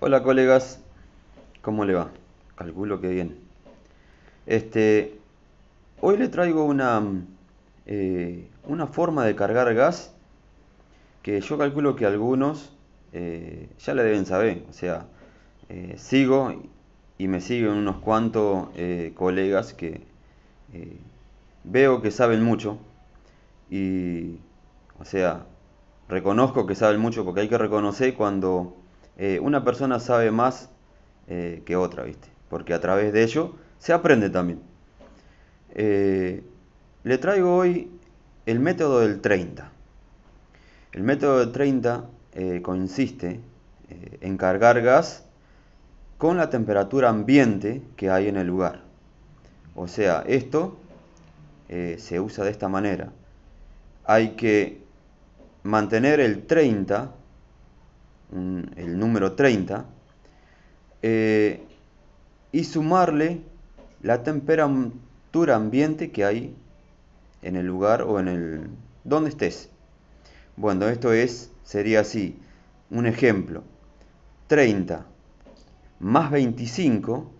Hola colegas, ¿cómo le va? Calculo que bien. Este, hoy le traigo una, eh, una forma de cargar gas que yo calculo que algunos eh, ya la deben saber. O sea, eh, sigo y me siguen unos cuantos colegas que veo que saben mucho y, o sea, reconozco que saben mucho porque hay que reconocer cuando eh, una persona sabe más eh, que otra, ¿viste? Porque a través de ello se aprende también. Eh, le traigo hoy el método del 30. El método del 30 consiste en cargar gas con la temperatura ambiente que hay en el lugar. O sea, esto se usa de esta manera. Hay que mantener el 30 el número 30, eh, y sumarle la temperatura ambiente que hay en el lugar o en el donde estés. Bueno, esto es sería así, un ejemplo. 30 más 25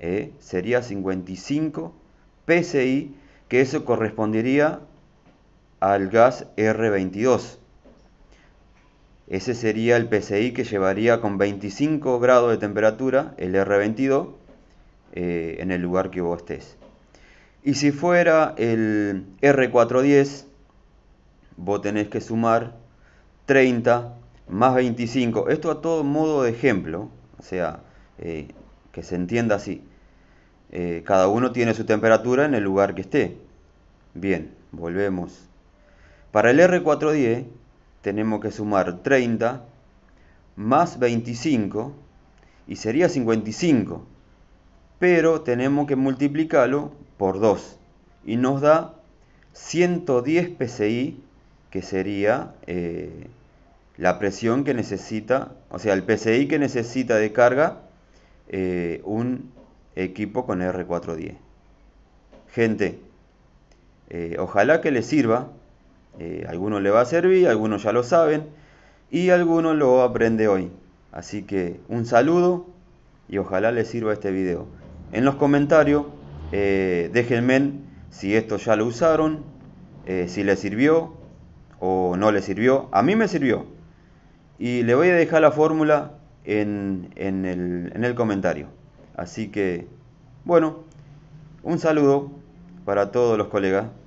eh, sería 55 PSI, que eso correspondería al gas R22. Ese sería el PCI que llevaría con 25 grados de temperatura el R22 eh, en el lugar que vos estés. Y si fuera el R410, vos tenés que sumar 30 más 25. Esto a todo modo de ejemplo, o sea, eh, que se entienda así. Eh, cada uno tiene su temperatura en el lugar que esté. Bien, volvemos. Para el R410 tenemos que sumar 30 más 25 y sería 55. Pero tenemos que multiplicarlo por 2 y nos da 110 PSI, que sería eh, la presión que necesita, o sea, el PSI que necesita de carga eh, un equipo con R410. Gente, eh, ojalá que les sirva eh, algunos le va a servir, algunos ya lo saben y algunos lo aprende hoy. Así que un saludo y ojalá les sirva este video. En los comentarios eh, déjenme si esto ya lo usaron, eh, si les sirvió o no les sirvió. A mí me sirvió. Y le voy a dejar la fórmula en, el, en el comentario. Así que, bueno, un saludo para todos los colegas.